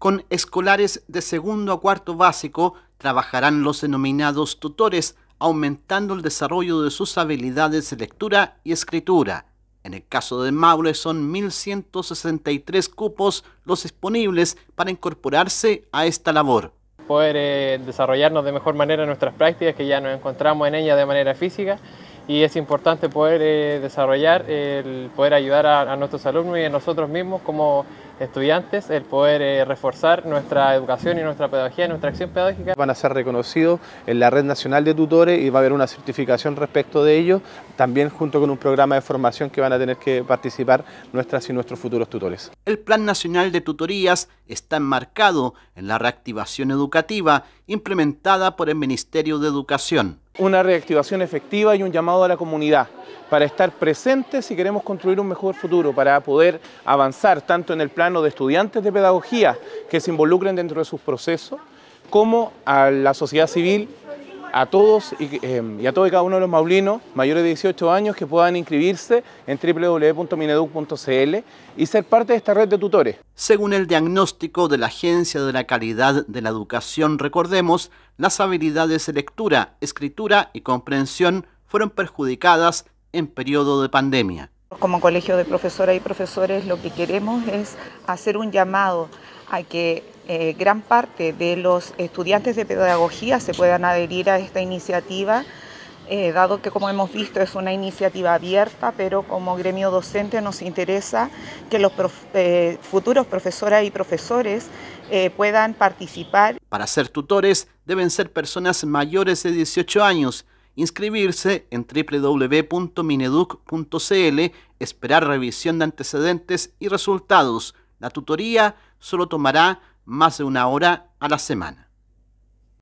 con escolares de segundo a cuarto básico trabajarán los denominados tutores, aumentando el desarrollo de sus habilidades de lectura y escritura. En el caso de Maule son 1.163 cupos los disponibles para incorporarse a esta labor. Poder eh, desarrollarnos de mejor manera nuestras prácticas, que ya nos encontramos en ellas de manera física, y es importante poder eh, desarrollar, el poder ayudar a, nuestros alumnos y a nosotros mismos como estudiantes, el poder eh, reforzar nuestra educación y nuestra pedagogía, nuestra acción pedagógica. Van a ser reconocidos en la Red Nacional de Tutores y va a haber una certificación respecto de ello, también junto con un programa de formación que van a tener que participar nuestras y nuestros futuros tutores. El Plan Nacional de Tutorías está enmarcado en la reactivación educativa implementada por el Ministerio de Educación una reactivación efectiva y un llamado a la comunidad para estar presentes si queremos construir un mejor futuro, para poder avanzar tanto en el plano de estudiantes de pedagogía que se involucren dentro de sus procesos, como a la sociedad civil a todos y, em, a todo y cada uno de los maulinos mayores de 18 años que puedan inscribirse en www.mineduc.cl y ser parte de esta red de tutores. Según el diagnóstico de la Agencia de la Calidad de la Educación, recordemos, las habilidades de lectura, escritura y comprensión fueron perjudicadas en periodo de pandemia. Como colegio de profesoras y profesores lo que queremos es hacer un llamado a que eh, gran parte de los estudiantes de pedagogía se puedan adherir a esta iniciativa, eh, dado que como hemos visto es una iniciativa abierta, pero como gremio docente nos interesa que los eh, futuros profesoras y profesores puedan participar. Para ser tutores deben ser personas mayores de 18 años, inscribirse en www.mineduc.cl, esperar revisión de antecedentes y resultados. La tutoría solo tomará más de una hora a la semana.